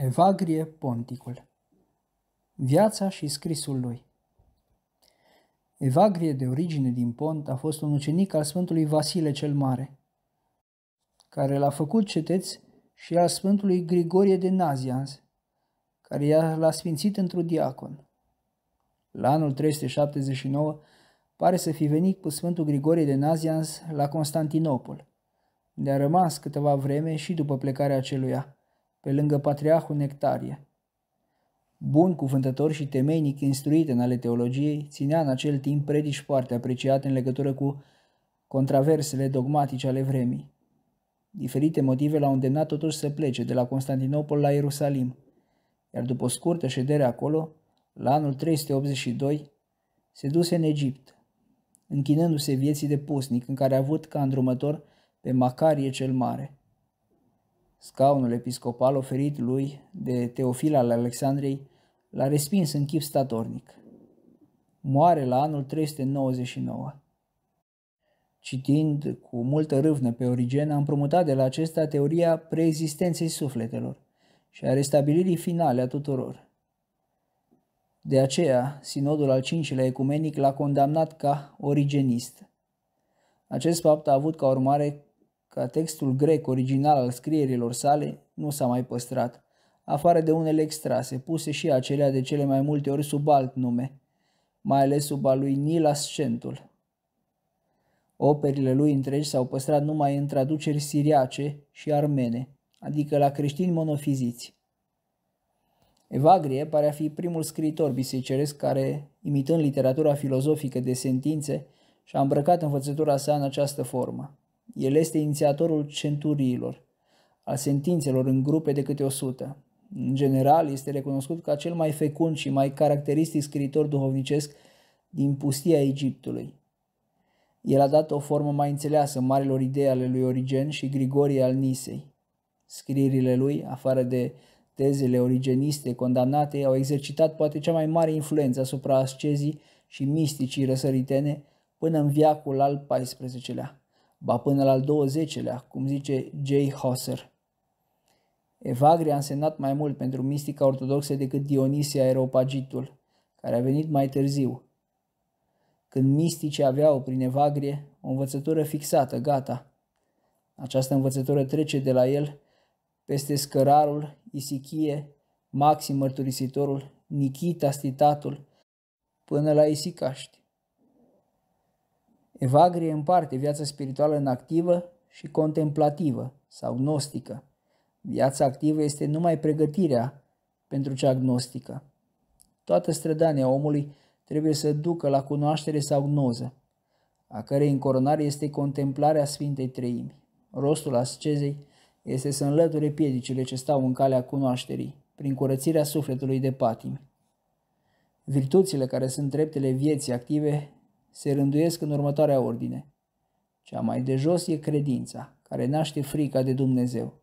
Evagrie Ponticul Viața și scrisul lui Evagrie, de origine din Pont, a fost un ucenic al Sfântului Vasile cel Mare, care l-a făcut ceteț și al Sfântului Grigorie de Nazianz, care l-a sfințit într-un diacon. La anul 379 pare să fi venit cu Sfântul Grigorie de Nazianz la Constantinopol, de a rămas câteva vreme și după plecarea aceluia pe lângă patriarhul Nectarie. Bun cuvântător și temeinic instruit în ale teologiei, ținea în acel timp predici foarte apreciate în legătură cu contraversele dogmatice ale vremii. Diferite motive l-au îndemnat totuși să plece de la Constantinopol la Ierusalim, iar după o scurtă ședere acolo, la anul 382, se duse în Egipt, închinându-se vieții de pusnic în care a avut ca îndrumător pe Macarie cel Mare. Scaunul episcopal oferit lui de Teofil al Alexandrei l-a respins în chip statornic. Moare la anul 399. Citind cu multă râvnă pe Origen, am promutat de la acesta teoria preexistenței sufletelor și a restabilirii finale a tuturor. De aceea, sinodul al cincilea ecumenic l-a condamnat ca origenist. Acest fapt a avut ca urmare ca textul grec original al scrierilor sale nu s-a mai păstrat, afară de unele extrase, puse și acelea de cele mai multe ori sub alt nume, mai ales sub al lui Nilas Centul. Operile lui întregi s-au păstrat numai în traduceri siriace și armene, adică la creștini monofiziți. Evagrie pare a fi primul scriitor bisericesc care, imitând literatura filozofică de sentințe, și-a îmbrăcat învățătura sa în această formă. El este inițiatorul centuriilor, al sentințelor în grupe de câte o sută. În general, este recunoscut ca cel mai fecund și mai caracteristic scriitor duhovnicesc din pustia Egiptului. El a dat o formă mai înțeleasă marilor idei ale lui Origen și Grigorie al Nisei. Scrierile lui, afară de tezele origeniste condamnate, au exercitat poate cea mai mare influență asupra ascezii și misticii răsăritene până în viacul al XIV-lea ba până la al 20-lea, cum zice J. Hosser. Evagria a însemnat mai mult pentru mistica ortodoxă decât Dionisia Aeropagitul, care a venit mai târziu. Când mistici aveau prin Evagrie o învățătură fixată, gata. Această învățătură trece de la el peste Scărarul, Isichie, Maxim Mărturisitorul, Nichita Stitatul, până la Isicaști. Evagrie împarte viața spirituală în activă și contemplativă sau gnostică. Viața activă este numai pregătirea pentru cea gnostică. Toată strădania omului trebuie să ducă la cunoaștere sau gnoză, a cărei încoronare este contemplarea Sfintei Treimi. Rostul ascezei este să înlăture piedicile ce stau în calea cunoașterii, prin curățirea sufletului de patimi. Virtuțile care sunt treptele vieții active se rânduiesc în următoarea ordine. Cea mai de jos e credința, care naște frica de Dumnezeu.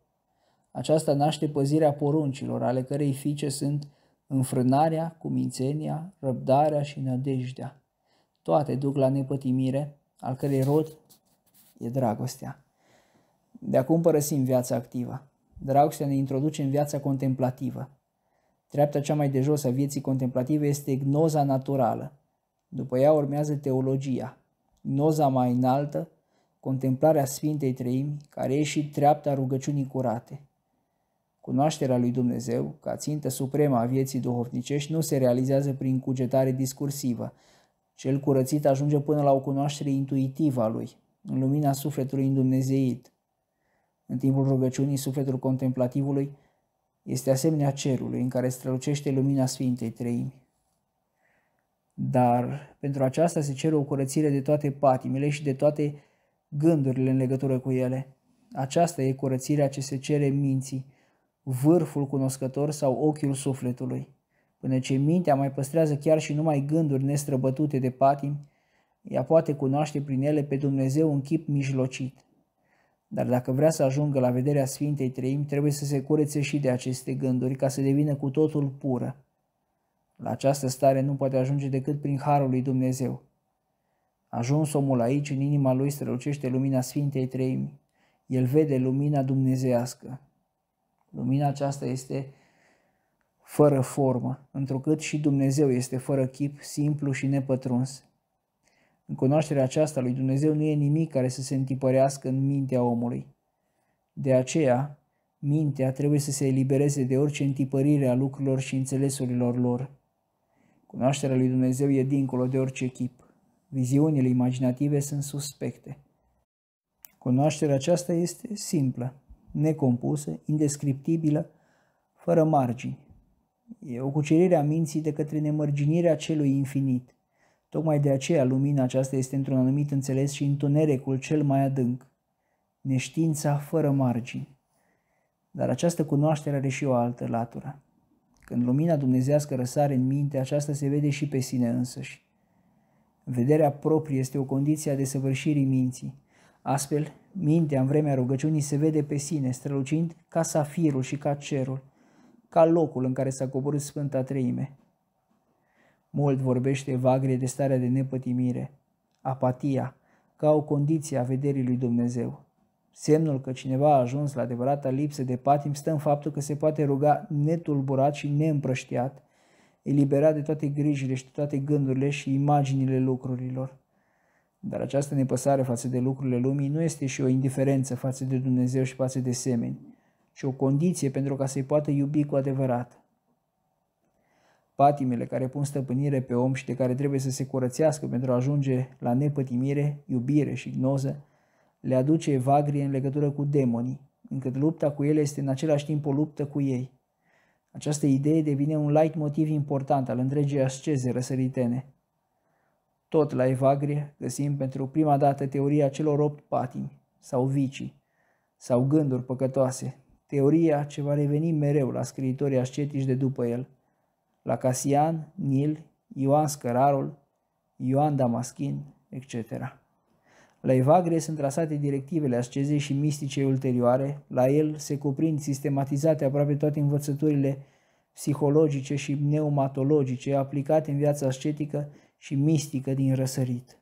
Aceasta naște păzirea poruncilor, ale cărei fiice sunt înfrânarea, cumințenia, răbdarea și nădejdea. Toate duc la nepătimire, al cărei rod e dragostea. De acum părăsim viața activă. Dragostea ne introduce în viața contemplativă. Treapta cea mai de jos a vieții contemplative este gnoza naturală, după ea urmează teologia, noza mai înaltă, contemplarea Sfintei Treimi, care e și treapta rugăciunii curate. Cunoașterea lui Dumnezeu, ca țintă supremă a vieții duhovnicești, nu se realizează prin cugetare discursivă. Cel curățit ajunge până la o cunoaștere intuitivă a lui, în lumina sufletului îndumnezeit. În timpul rugăciunii, sufletul contemplativului este asemenea cerului în care strălucește lumina Sfintei Treimi. Dar pentru aceasta se cere o curățire de toate patimile și de toate gândurile în legătură cu ele. Aceasta e curățirea ce se cere minții, vârful cunoscător sau ochiul sufletului. Până ce mintea mai păstrează chiar și numai gânduri nestrăbătute de patim, ea poate cunoaște prin ele pe Dumnezeu un chip mijlocit. Dar dacă vrea să ajungă la vederea Sfintei Treimi, trebuie să se curețe și de aceste gânduri ca să devină cu totul pură. La această stare nu poate ajunge decât prin harul lui Dumnezeu. Ajuns omul aici, în inima lui strălucește lumina Sfintei Treimi. El vede lumina dumnezească. Lumina aceasta este fără formă, întrucât și Dumnezeu este fără chip, simplu și nepătruns. În cunoașterea aceasta lui Dumnezeu nu e nimic care să se întipărească în mintea omului. De aceea, mintea trebuie să se elibereze de orice întipărire a lucrurilor și înțelesurilor lor. Cunoașterea lui Dumnezeu e dincolo de orice chip. Viziunile imaginative sunt suspecte. Cunoașterea aceasta este simplă, necompusă, indescriptibilă, fără margini. E o cucerire a minții de către nemărginirea celui infinit. Tocmai de aceea lumina aceasta este într-un anumit înțeles și întunericul cel mai adânc. Neștiința fără margini. Dar această cunoaștere are și o altă latură. Când lumina dumnezească răsare în minte, aceasta se vede și pe sine însăși. Vederea proprie este o condiție a desăvârșirii minții. Astfel, mintea în vremea rugăciunii se vede pe sine, strălucind ca safirul și ca cerul, ca locul în care s-a coborât Sfânta Treime. Mult vorbește Vagre de starea de nepătimire, apatia, ca o condiție a vederii lui Dumnezeu. Semnul că cineva a ajuns la adevărata lipsă de patim stă în faptul că se poate ruga netulburat și neîmprăștiat, eliberat de toate grijile și de toate gândurile și imaginile lucrurilor. Dar această nepăsare față de lucrurile lumii nu este și o indiferență față de Dumnezeu și față de semeni, ci o condiție pentru ca să-i poată iubi cu adevărat. Patimele care pun stăpânire pe om și de care trebuie să se curățească pentru a ajunge la nepătimire, iubire și gnoză, le aduce evagrie în legătură cu demonii, încât lupta cu ele este în același timp o luptă cu ei. Această idee devine un light motiv important al întregii asceze răsăritene. Tot la Evagrie găsim pentru prima dată teoria celor opt patimi sau vicii sau gânduri păcătoase, teoria ce va reveni mereu la scriitorii ascetici de după el, la Casian, Nil, Ioan Scărarul, Ioan Damaschin, etc. La Evagrie sunt trasate directivele ascezei și mistice ulterioare, la el se cuprind sistematizate aproape toate învățăturile psihologice și pneumatologice aplicate în viața ascetică și mistică din răsărit.